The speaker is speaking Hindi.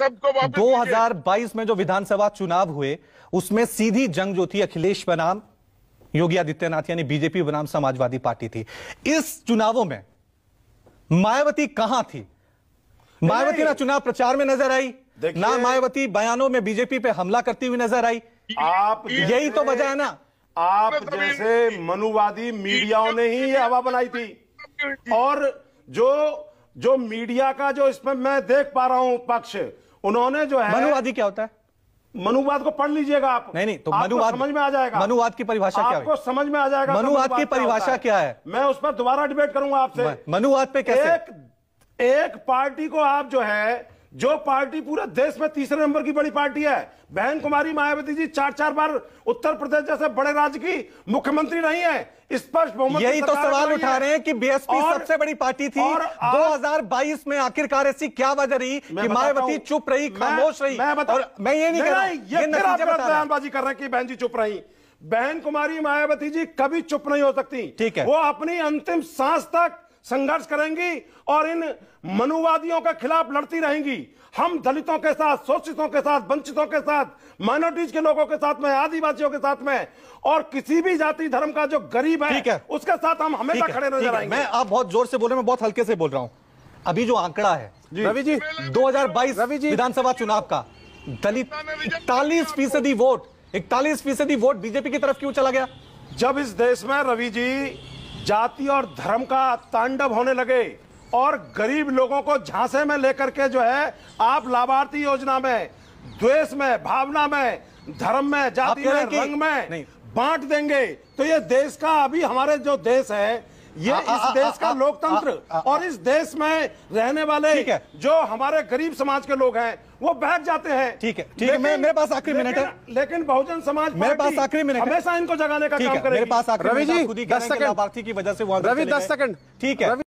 सबको दो हजार बाईस में जो विधानसभा चुनाव हुए उसमें सीधी जंग जो थी अखिलेश बनाम योगी आदित्यनाथ यानी बीजेपी बनाम समाजवादी पार्टी थी इस चुनावों में मायावती कहां थी मायावती ना चुनाव प्रचार में नजर आई ना मायावती बयानों में बीजेपी पे हमला करती हुई नजर आई आप यही तो वजह है ना आप जैसे मनुवादी मीडियाओं ने ही हवा बनाई थी और जो जो मीडिया का जो इसमें मैं देख पा रहा हूं पक्ष उन्होंने जो है मनुवादी क्या होता है मनुवाद को पढ़ लीजिएगा आप नहीं नहीं तो मनुवाद समझ में आ जाएगा मनुवाद की परिभाषा क्या आपको समझ में आ जाएगा मनुवाद की परिभाषा क्या है मैं उस पर दोबारा डिबेट करूंगा आपसे मनुवाद पे कैसे एक, एक पार्टी को आप जो है जो पार्टी पूरे देश में तीसरे नंबर की बड़ी पार्टी है बहन कुमारी मायावती जी चार चार बार उत्तर प्रदेश जैसे बड़े राज्य की मुख्यमंत्री नहीं है स्पष्ट बहुमत यही तो सवाल उठा रहे हैं कि बीएसपी सबसे बड़ी पार्टी थी और हजार 2022 में आखिरकार ऐसी क्या वजह रही कि मायावती चुप रही खामोश रही मैं और मैं ये नहीं कह रहा बयानबाजी कर रहे हैं कि बहन जी चुप रही बहन कुमारी मायावती जी कभी चुप नहीं हो सकती ठीक है वो अपनी अंतिम सांस तक संघर्ष करेंगी और इन मनुवादियों के खिलाफ लड़ती रहेंगी हम दलितों के साथ शोषितों के साथ वंचितों के साथ माइनोरिटीज के लोगों के साथ में आदिवासियों के साथ में और किसी भी जाति धर्म का जो गरीब है, है। उसके साथ हम हमेशा खड़े नजर आएंगे मैं आप बहुत जोर से बोल रहे हैं मैं बहुत हल्के से बोल रहा हूँ अभी जो आंकड़ा है रवि जी दो रवि जी विधानसभा चुनाव का दलित इकतालीस फीसदी वोट इकतालीस फीसदी वोट बीजेपी की तरफ क्यों चला गया जब इस देश में रवि जी जाति और धर्म का तांडव होने लगे और गरीब लोगों को झांसे में लेकर के जो है आप लाभार्थी योजना में द्वेष में भावना में धर्म में जाति में रंग में बांट देंगे तो ये देश का अभी हमारे जो देश है ये आ, इस देश का लोकतंत्र और इस देश में रहने वाले जो हमारे गरीब समाज के लोग हैं वो बैठ जाते हैं ठीक है ठीक है मेरे पास आखिरी मिनट है लेकिन बहुजन समाज मेरे पास आखिरी मिनट हमेशा इनको जगाने का काम मेरे पास आखिरी रवि जी खुद ही दस सेकंड लाभार्थी की वजह से रवि दस सेकंड ठीक है